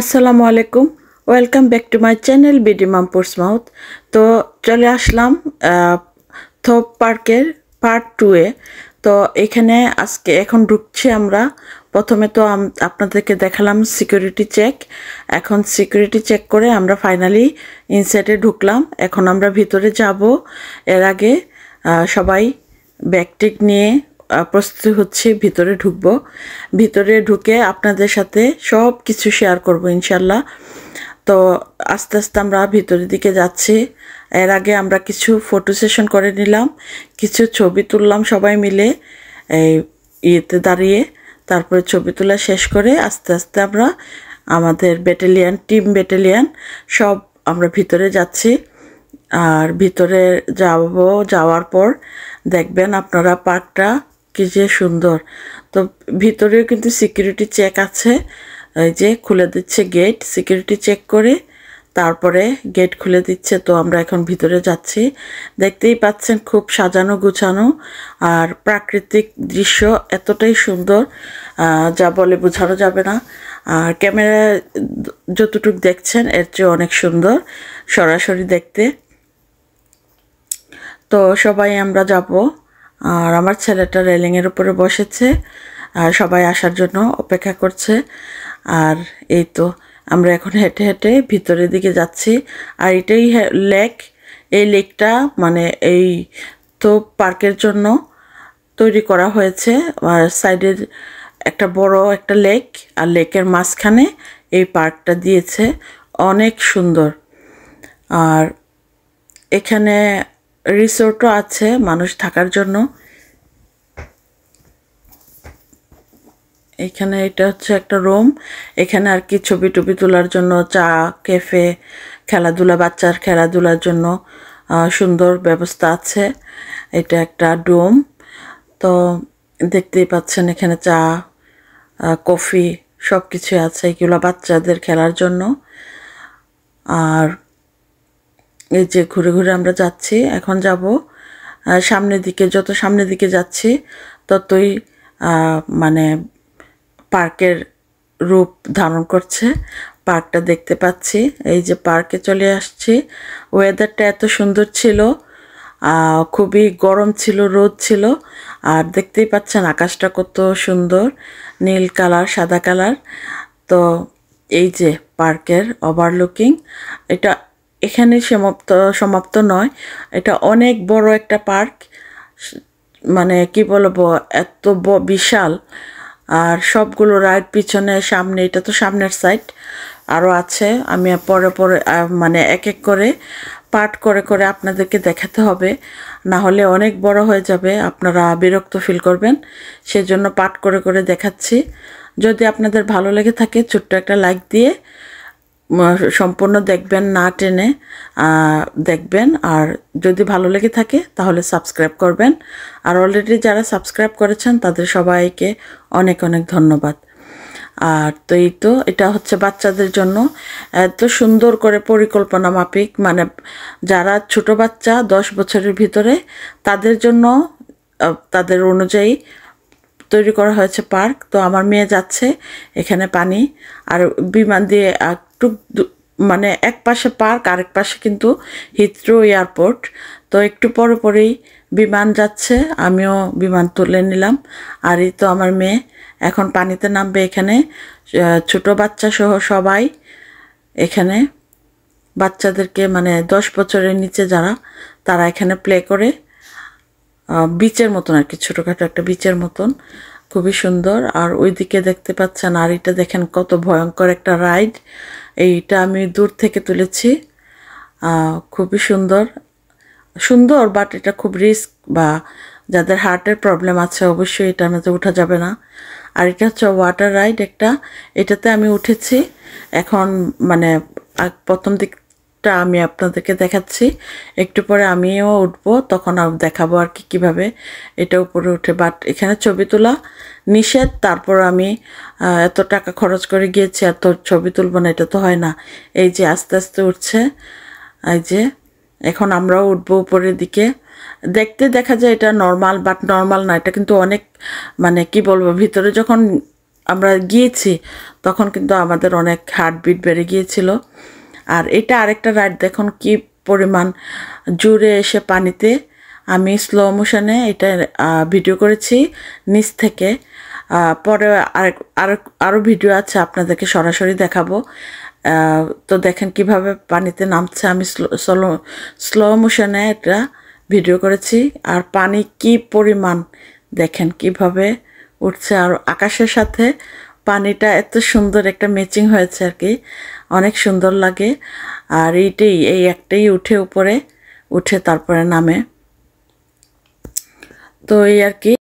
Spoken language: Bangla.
আসসালামু আলাইকুম welcome back to my channel BD মাম্পোর্স মাউথ তো চলে আসলাম থোপ পার্কের পার্ট টুয়ে তো এখানে আজকে এখন ঢুকছি আমরা প্রথমে তো আপনাদেরকে দেখালাম সিকিউরিটি চেক এখন সিকিউরিটি চেক করে আমরা ফাইনালি ইনসাইডে ঢুকলাম এখন আমরা ভিতরে যাব এর আগে সবাই ব্যাগ নিয়ে প্রস্তুতি হচ্ছে ভিতরে ঢুকবো ভিতরে ঢুকে আপনাদের সাথে সব কিছু শেয়ার করব ইনশাল্লাহ তো আস্তে আস্তে আমরা ভিতরের দিকে যাচ্ছি এর আগে আমরা কিছু ফটো সেশন করে নিলাম কিছু ছবি তুললাম সবাই মিলে এই ইয়েতে দাঁড়িয়ে তারপরে ছবি তোলা শেষ করে আস্তে আস্তে আমরা আমাদের ব্যাটালিয়ান টিম ব্যাটালিয়ান সব আমরা ভিতরে যাচ্ছি আর ভিতরে যাব যাওয়ার পর দেখবেন আপনারা পার্কটা কি যে সুন্দর তো ভিতরেও কিন্তু সিকিউরিটি চেক আছে এই যে খুলে দিচ্ছে গেট সিকিউরিটি চেক করে তারপরে গেট খুলে দিচ্ছে তো আমরা এখন ভিতরে যাচ্ছি দেখতেই পাচ্ছেন খুব সাজানো গুছানো আর প্রাকৃতিক দৃশ্য এতটাই সুন্দর যা বলে বোঝানো যাবে না আর ক্যামেরা যতটুকু দেখছেন এর চেয়ে অনেক সুন্দর সরাসরি দেখতে তো সবাই আমরা যাবো আর আমার ছেলেটা রেলিংয়ের উপরে বসেছে আর সবাই আসার জন্য অপেক্ষা করছে আর এই তো আমরা এখন হেঁটে হেঁটে ভিতরের দিকে যাচ্ছি আর এটাই লেক এই লেকটা মানে এই তো পার্কের জন্য তৈরি করা হয়েছে আর সাইডের একটা বড় একটা লেক আর লেকের মাঝখানে এই পার্কটা দিয়েছে অনেক সুন্দর আর এখানে রিসোর্টও আছে মানুষ থাকার জন্য এখানে এটা হচ্ছে একটা রুম এখানে আর কি ছবি টবি তোলার জন্য চা ক্যাফে খেলাধুলা বাচ্চার খেলাধুলার জন্য সুন্দর ব্যবস্থা আছে এটা একটা ডোম তো দেখতেই পাচ্ছেন এখানে চা কফি সব কিছু আছে এগুলো বাচ্চাদের খেলার জন্য আর এই যে ঘুরে ঘুরে আমরা যাচ্ছি এখন যাব সামনের দিকে যত সামনের দিকে যাচ্ছি ততই মানে পার্কের রূপ ধারণ করছে পার্কটা দেখতে পাচ্ছি এই যে পার্কে চলে আসছি ওয়েদারটা এত সুন্দর ছিল খুবই গরম ছিল রোদ ছিল আর দেখতেই পাচ্ছেন আকাশটা কত সুন্দর নীল কালার সাদা কালার তো এই যে পার্কের ওভারলুকিং এটা এখানে সমাপ্ত সমাপ্ত নয় এটা অনেক বড় একটা পার্ক মানে কি বলবো এত বিশাল আর সবগুলো রাইড পিছনে সামনে এটা তো সামনের সাইড আরও আছে আমি পরে পরে মানে এক এক করে পাঠ করে করে আপনাদেরকে দেখাতে হবে না হলে অনেক বড় হয়ে যাবে আপনারা বিরক্ত ফিল করবেন সেজন্য পাঠ করে করে দেখাচ্ছি যদি আপনাদের ভালো লেগে থাকে ছোট্ট একটা লাইক দিয়ে সম্পূর্ণ দেখবেন না টেনে দেখবেন আর যদি ভালো লেগে থাকে তাহলে সাবস্ক্রাইব করবেন আর অলরেডি যারা সাবস্ক্রাইব করেছেন তাদের সবাইকে অনেক অনেক ধন্যবাদ আর তো এই তো এটা হচ্ছে বাচ্চাদের জন্য এত সুন্দর করে পরিকল্পনা মাফিক মানে যারা ছোট বাচ্চা দশ বছরের ভিতরে তাদের জন্য তাদের অনুযায়ী তৈরি করা হয়েছে পার্ক তো আমার মেয়ে যাচ্ছে এখানে পানি আর বিমান দিয়ে একটু মানে এক পাশে পার্ক আরেক পাশে কিন্তু হিথ্রো এয়ারপোর্ট তো একটু পরে পরেই বিমান যাচ্ছে আমিও বিমান তুলে নিলাম আর এই তো আমার মেয়ে এখন পানিতে নামবে এখানে ছোট বাচ্চা সহ সবাই এখানে বাচ্চাদেরকে মানে দশ বছরের নিচে যারা তারা এখানে প্লে করে বিচের মতন আর কি ছোটোখাটো একটা বিচের মতন খুবই সুন্দর আর ওইদিকে দেখতে পাচ্ছেন আর এটা দেখেন কত ভয়ঙ্কর একটা রাইড এইটা আমি দূর থেকে তুলেছি খুবই সুন্দর সুন্দর বাট এটা খুব রিস্ক বা যাদের হার্টের প্রবলেম আছে অবশ্যই এটার মধ্যে ওঠা যাবে না আর এটা হচ্ছে ওয়াটার রাইড একটা এটাতে আমি উঠেছি এখন মানে প্রথম দিক প্রসেসটা আমি আপনাদেরকে দেখাচ্ছি একটু পরে আমিও উঠবো তখন দেখাবো আর কি কীভাবে এটা উপরে উঠে বাট এখানে ছবি তোলা নিষেধ তারপর আমি এত টাকা খরচ করে গিয়েছি এত ছবি তুলবো না এটা তো হয় না এই যে আস্তে আস্তে উঠছে এই যে এখন আমরাও উঠবো উপরের দিকে দেখতে দেখা যায় এটা নর্মাল বাট নর্মাল না এটা কিন্তু অনেক মানে কি বলবো ভিতরে যখন আমরা গিয়েছি তখন কিন্তু আমাদের অনেক হার্টবিট বেড়ে গিয়েছিল আর এটা আরেকটা রাইড দেখুন কি পরিমাণ জুড়ে এসে পানিতে আমি স্লো মোশনে এটা ভিডিও করেছি নিচ থেকে পরে আর আরও ভিডিও আছে আপনাদেরকে সরাসরি দেখাবো তো দেখেন কিভাবে পানিতে নামছে আমি স্লো স্লো মোশনে এটা ভিডিও করেছি আর পানি কি পরিমাণ দেখেন কিভাবে উঠছে আর আকাশের সাথে পানিটা এত সুন্দর একটা ম্যাচিং হয়েছে আর কি অনেক সুন্দর লাগে আর এইটাই এই একটাই উঠে উপরে উঠে তারপরে নামে তো এই আর কি